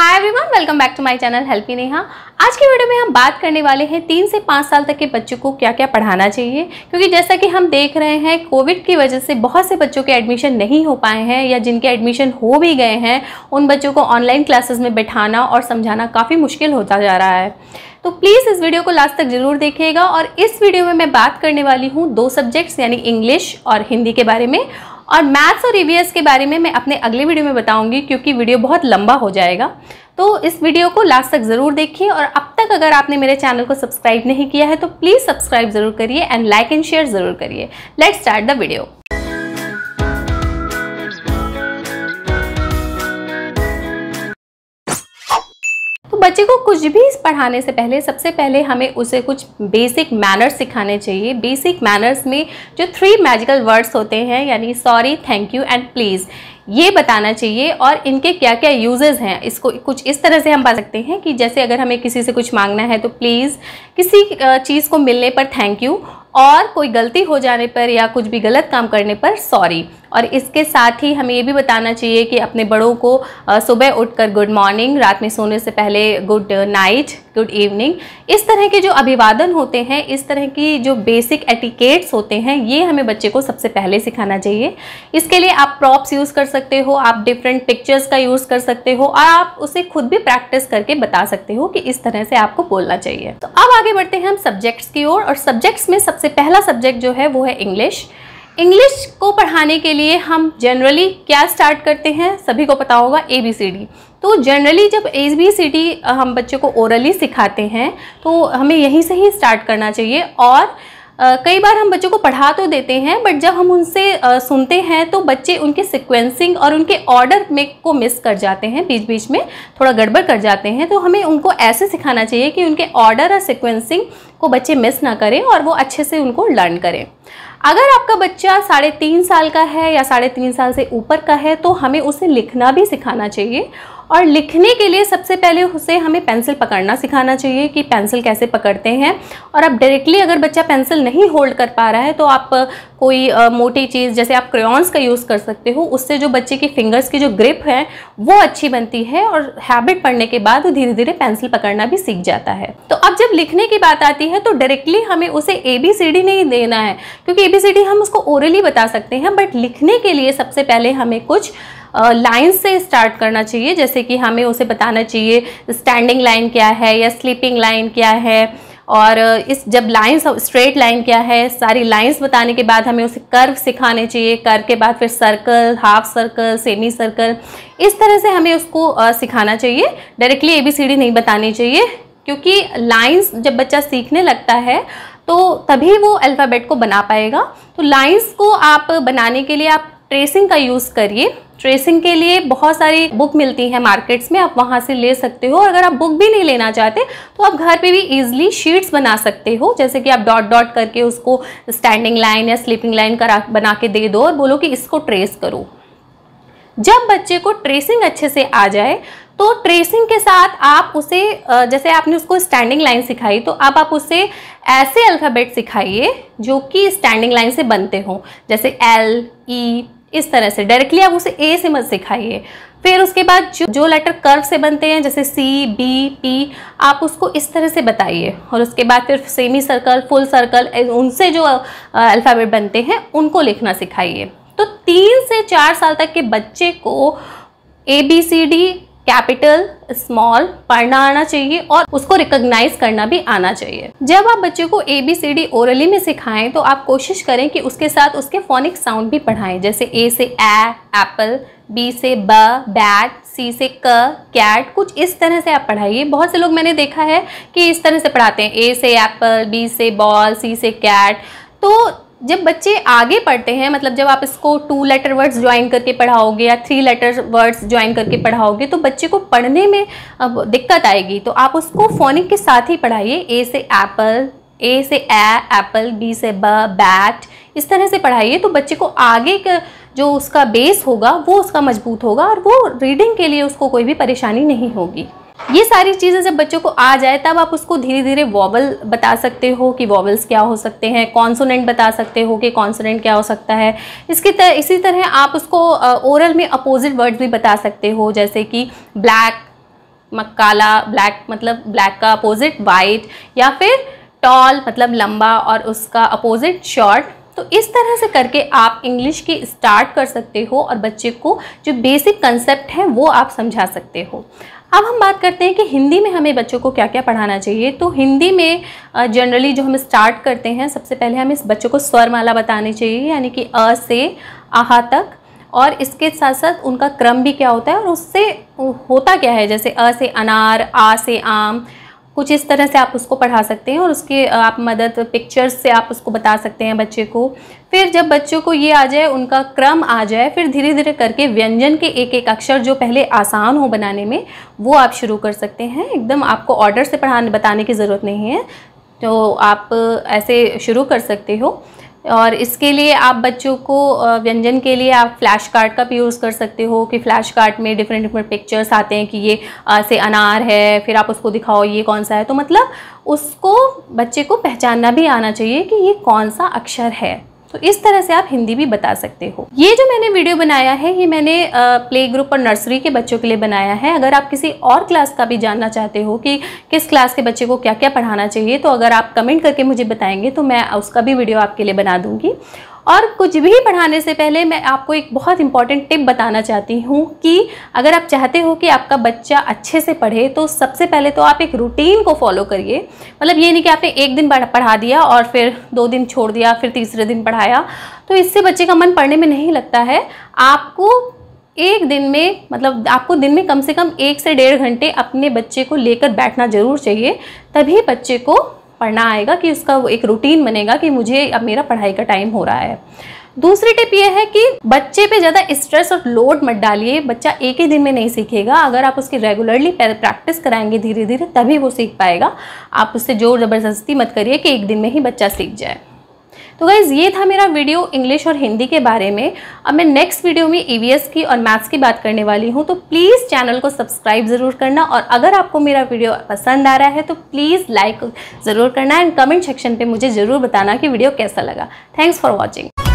hi everyone welcome back to my channel Helpy Neha आज की video में हम बात करने वाले हैं तीन से पाँच साल तक के बच्चों को क्या क्या पढ़ाना चाहिए क्योंकि जैसा कि हम देख रहे हैं कोविड की वजह से बहुत से बच्चों के एडमिशन नहीं हो पाए हैं या जिनके एडमिशन हो भी गए हैं उन बच्चों को ऑनलाइन क्लासेस में बैठाना और समझाना काफ़ी मुश्किल होता जा रहा है तो प्लीज़ इस वीडियो को लास्ट तक ज़रूर देखिएगा और इस वीडियो में मैं बात करने वाली हूँ दो सब्जेक्ट्स यानी इंग्लिश और हिंदी के बारे में और मैथ्स और ई e के बारे में मैं अपने अगले वीडियो में बताऊंगी क्योंकि वीडियो बहुत लंबा हो जाएगा तो इस वीडियो को लास्ट तक ज़रूर देखिए और अब तक अगर आपने मेरे चैनल को सब्सक्राइब नहीं किया है तो प्लीज़ सब्सक्राइब ज़रूर करिए एंड लाइक एंड शेयर ज़रूर करिए लेट स्टार्ट द वीडियो बच्चे को कुछ भी पढ़ाने से पहले सबसे पहले हमें उसे कुछ बेसिक मैनर्स सिखाने चाहिए बेसिक मैनर्स में जो थ्री मैजिकल वर्ड्स होते हैं यानी sorry thank you and please ये बताना चाहिए और इनके क्या क्या यूजेस हैं इसको कुछ इस तरह से हम पा सकते हैं कि जैसे अगर हमें किसी से कुछ मांगना है तो प्लीज़ किसी चीज़ को मिलने पर थैंक यू और कोई गलती हो जाने पर या कुछ भी गलत काम करने पर सॉरी और इसके साथ ही हमें ये भी बताना चाहिए कि अपने बड़ों को सुबह उठकर गुड मॉर्निंग रात में सोने से पहले गुड नाइट गुड इवनिंग इस तरह के जो अभिवादन होते हैं इस तरह की जो बेसिक एटिकेट्स होते हैं ये हमें बच्चे को सबसे पहले सिखाना चाहिए इसके लिए आप प्रॉप्स यूज़ कर सकते हो आप डिफरेंट पिक्चर्स का यूज़ कर सकते हो और आप उसे खुद भी प्रैक्टिस करके बता सकते हो कि इस तरह से आपको बोलना चाहिए तो अब आगे बढ़ते हैं हम सब्जेक्ट्स की ओर और, सब्जेक्ट्स में सबसे पहला सब्जेक्ट जो है वो है इंग्लिश इंग्लिश को पढ़ाने के लिए हम जनरली क्या स्टार्ट करते हैं सभी को पता होगा ए बी सी डी तो जनरली जब ए बी सी टी हम बच्चे को ओरली सिखाते हैं तो हमें यहीं से ही स्टार्ट करना चाहिए और Uh, कई बार हम बच्चों को पढ़ा तो देते हैं बट जब हम उनसे uh, सुनते हैं तो बच्चे उनके सिक्वेंसिंग और उनके ऑर्डर में को मिस कर जाते हैं बीच बीच में थोड़ा गड़बड़ कर जाते हैं तो हमें उनको ऐसे सिखाना चाहिए कि उनके ऑर्डर और सिक्वेंसिंग को बच्चे मिस ना करें और वो अच्छे से उनको लर्न करें अगर आपका बच्चा साढ़े तीन साल का है या साढ़े तीन साल से ऊपर का है तो हमें उसे लिखना भी सिखाना चाहिए और लिखने के लिए सबसे पहले उसे हमें पेंसिल पकड़ना सिखाना चाहिए कि पेंसिल कैसे पकड़ते हैं और अब डायरेक्टली अगर बच्चा पेंसिल नहीं होल्ड कर पा रहा है तो आप कोई मोटी चीज़ जैसे आप क्रेन्स का यूज़ कर सकते हो उससे जो बच्चे की फिंगर्स की जो ग्रिप है वो अच्छी बनती है और हैबिट पड़ने के बाद वो धीरे धीरे पेंसिल पकड़ना भी सीख जाता है तो अब जब लिखने की बात आती है तो डायरेक्टली हमें उसे ए बी सी डी नहीं देना है क्योंकि ए बी सी डी हम उसको ओरली बता सकते हैं बट लिखने के लिए सबसे पहले हमें कुछ लाइन से स्टार्ट करना चाहिए जैसे कि हमें उसे बताना चाहिए स्टैंडिंग लाइन क्या है या स्लीपिंग लाइन क्या है और इस जब लाइंस स्ट्रेट लाइन क्या है सारी लाइंस बताने के बाद हमें उसे कर्व सिखाने चाहिए कर्व के बाद फिर circle half circle semi circle इस तरह से हमें उसको सिखाना चाहिए डायरेक्टली एबीसीडी नहीं बतानी चाहिए क्योंकि लाइंस जब बच्चा सीखने लगता है तो तभी वो अल्फ़ाबेट को बना पाएगा तो लाइंस को आप बनाने के लिए आप ट्रेसिंग का यूज़ करिए ट्रेसिंग के लिए बहुत सारी बुक मिलती हैं मार्केट्स में आप वहाँ से ले सकते हो और अगर आप बुक भी नहीं लेना चाहते तो आप घर पे भी ईजिली शीट्स बना सकते हो जैसे कि आप डॉट डॉट करके उसको स्टैंडिंग लाइन या स्लीपिंग लाइन करा बना के दे दो और बोलो कि इसको ट्रेस करो जब बच्चे को ट्रेसिंग अच्छे से आ जाए तो ट्रेसिंग के साथ आप उसे जैसे आपने उसको स्टैंडिंग लाइन सिखाई तो अब आप उसे ऐसे अल्फ़ाबेट सिखाइए जो कि स्टैंडिंग लाइन से बनते हों जैसे एल ई e, इस तरह से डायरेक्टली आप उसे ए से मत सिखाइए फिर उसके बाद जो जो लेटर कर्व से बनते हैं जैसे सी बी पी आप उसको इस तरह से बताइए और उसके बाद फिर सेमी सर्कल फुल सर्कल उनसे जो अल्फ़ाबेट बनते हैं उनको लिखना सिखाइए तो तीन से चार साल तक के बच्चे को A B C D capital small पढ़ना आना चाहिए और उसको रिकॉग्नाइज करना भी आना चाहिए जब आप बच्चे को A B C D orally में सिखाएं तो आप कोशिश करें कि उसके साथ उसके फोनिक साउंड भी पढ़ाएं जैसे ए से ए एप्पल बी से ब बैट सी से क कैट कुछ इस तरह से आप पढ़ाइए बहुत से लोग मैंने देखा है कि इस तरह से पढ़ाते हैं ए से एप्पल बी से बॉल सी से कैट तो जब बच्चे आगे पढ़ते हैं मतलब जब आप इसको टू लेटर वर्ड्स ज्वाइन करके पढ़ाओगे या थ्री लेटर वर्ड्स ज्वाइन करके पढ़ाओगे तो बच्चे को पढ़ने में अब दिक्कत आएगी तो आप उसको फोनिक के साथ ही पढ़ाइए ए से एप्पल ए से ए एप्पल बी से ब बैट इस तरह से पढ़ाइए तो बच्चे को आगे का जो उसका बेस होगा वो उसका मजबूत होगा और वो रीडिंग के लिए उसको कोई भी परेशानी नहीं होगी ये सारी चीज़ें जब बच्चों को आ जाए तब आप उसको धीरे धीरे वॉबल बता सकते हो कि वॉबल्स क्या हो सकते हैं कॉन्सोनेंट बता सकते हो कि कॉन्सोनेंट क्या हो सकता है इसकी तरह इसी तरह आप उसको ओरल में अपोजिट वर्ड्स भी बता सकते हो जैसे कि ब्लैक मक्काला ब्लैक मतलब ब्लैक का अपोजिट वाइट या फिर टॉल मतलब लंबा और उसका अपोजिट शॉर्ट तो इस तरह से करके आप इंग्लिश की स्टार्ट कर सकते हो और बच्चे को जो बेसिक कंसेप्ट है वो आप समझा सकते हो अब हम बात करते हैं कि हिंदी में हमें बच्चों को क्या क्या पढ़ाना चाहिए तो हिंदी में जनरली जो हम स्टार्ट करते हैं सबसे पहले हमें इस बच्चों को स्वरमाला बतानी चाहिए यानी कि अ से आहा तक और इसके साथ साथ उनका क्रम भी क्या होता है और उससे होता क्या है जैसे अ से अनार आ से आम कुछ इस तरह से आप उसको पढ़ा सकते हैं और उसके आप मदद पिक्चर्स से आप उसको बता सकते हैं बच्चे को फिर जब बच्चों को ये आ जाए उनका क्रम आ जाए फिर धीरे धीरे करके व्यंजन के एक एक अक्षर जो पहले आसान हो बनाने में वो आप शुरू कर सकते हैं एकदम आपको ऑर्डर से पढ़ाने बताने की ज़रूरत नहीं है तो आप ऐसे शुरू कर सकते हो और इसके लिए आप बच्चों को व्यंजन के लिए आप फ्लैश कार्ड का भी यूज़ कर सकते हो कि फ्लैश कार्ड में डिफरेंट डिफरेंट पिक्चर्स आते हैं कि ये से अनार है फिर आप उसको दिखाओ ये कौन सा है तो मतलब उसको बच्चे को पहचानना भी आना चाहिए कि ये कौन सा अक्षर है तो इस तरह से आप हिंदी भी बता सकते हो ये जो मैंने वीडियो बनाया है ये मैंने प्ले ग्रुप और नर्सरी के बच्चों के लिए बनाया है अगर आप किसी और क्लास का भी जानना चाहते हो कि किस क्लास के बच्चे को क्या क्या पढ़ाना चाहिए तो अगर आप कमेंट करके मुझे बताएंगे तो मैं उसका भी वीडियो आपके लिए बना दूँगी और कुछ भी पढ़ाने से पहले मैं आपको एक बहुत इंपॉर्टेंट टिप बताना चाहती हूँ कि अगर आप चाहते हो कि आपका बच्चा अच्छे से पढ़े तो सबसे पहले तो आप एक रूटीन को फॉलो करिए मतलब ये नहीं कि आपने एक दिन पढ़ा दिया और फिर दो दिन छोड़ दिया फिर तीसरे दिन पढ़ाया तो इससे बच्चे का मन पढ़ने में नहीं लगता है आपको एक दिन में मतलब आपको दिन में कम से कम एक से डेढ़ घंटे अपने बच्चे को लेकर बैठना ज़रूर चाहिए तभी बच्चे को पढ़ना आएगा कि उसका एक रूटीन बनेगा कि मुझे अब मेरा पढ़ाई का टाइम हो रहा है दूसरी टिप ये है कि बच्चे पे ज़्यादा स्ट्रेस और लोड मत डालिए बच्चा एक ही दिन में नहीं सीखेगा अगर आप उसकी रेगुलरली प्रैक्टिस कराएंगे धीरे धीरे तभी वो सीख पाएगा आप उससे जोर ज़बरदस्ती मत करिए कि एक दिन में ही बच्चा सीख जाए तो गाइज़ ये था मेरा वीडियो इंग्लिश और हिंदी के बारे में अब मैं नेक्स्ट वीडियो में ई e की और मैथ्स की बात करने वाली हूँ तो प्लीज़ चैनल को सब्सक्राइब ज़रूर करना और अगर आपको मेरा वीडियो पसंद आ रहा है तो प्लीज़ लाइक ज़रूर करना एंड कमेंट सेक्शन पर मुझे ज़रूर बताना कि वीडियो कैसा लगा थैंक्स फॉर वॉचिंग